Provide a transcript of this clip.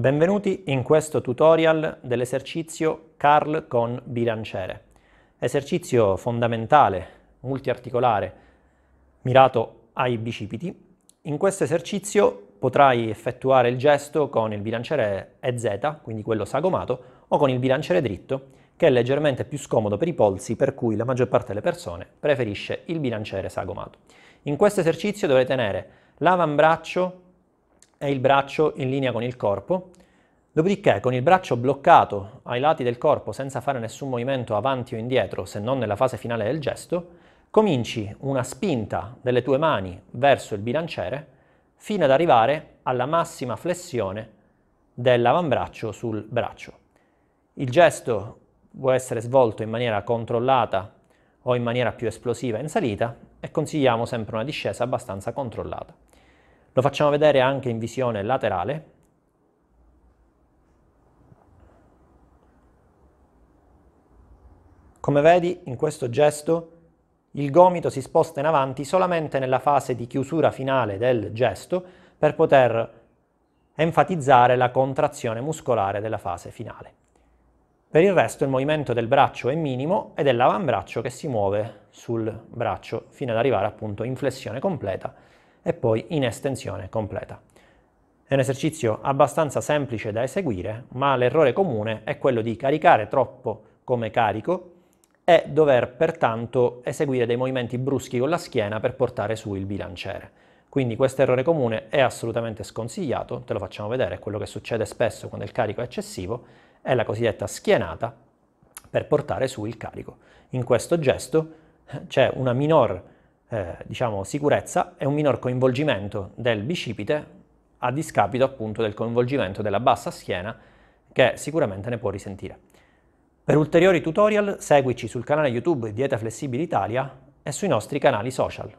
Benvenuti in questo tutorial dell'esercizio Carl con bilanciere. Esercizio fondamentale, multiarticolare, mirato ai bicipiti. In questo esercizio potrai effettuare il gesto con il bilanciere EZ, quindi quello sagomato, o con il bilanciere dritto, che è leggermente più scomodo per i polsi, per cui la maggior parte delle persone preferisce il bilanciere sagomato. In questo esercizio dovrai tenere l'avambraccio è il braccio in linea con il corpo, dopodiché con il braccio bloccato ai lati del corpo senza fare nessun movimento avanti o indietro se non nella fase finale del gesto, cominci una spinta delle tue mani verso il bilanciere fino ad arrivare alla massima flessione dell'avambraccio sul braccio. Il gesto può essere svolto in maniera controllata o in maniera più esplosiva in salita e consigliamo sempre una discesa abbastanza controllata. Lo facciamo vedere anche in visione laterale. Come vedi, in questo gesto il gomito si sposta in avanti solamente nella fase di chiusura finale del gesto per poter enfatizzare la contrazione muscolare della fase finale. Per il resto il movimento del braccio è minimo ed è l'avambraccio che si muove sul braccio fino ad arrivare appunto in flessione completa e poi in estensione completa. È un esercizio abbastanza semplice da eseguire, ma l'errore comune è quello di caricare troppo come carico e dover pertanto eseguire dei movimenti bruschi con la schiena per portare su il bilanciere. Quindi questo errore comune è assolutamente sconsigliato, te lo facciamo vedere, è quello che succede spesso quando il carico è eccessivo, è la cosiddetta schienata per portare su il carico. In questo gesto c'è una minor eh, diciamo, sicurezza e un minor coinvolgimento del bicipite a discapito appunto del coinvolgimento della bassa schiena che sicuramente ne può risentire. Per ulteriori tutorial seguici sul canale YouTube Dieta Flessibile Italia e sui nostri canali social.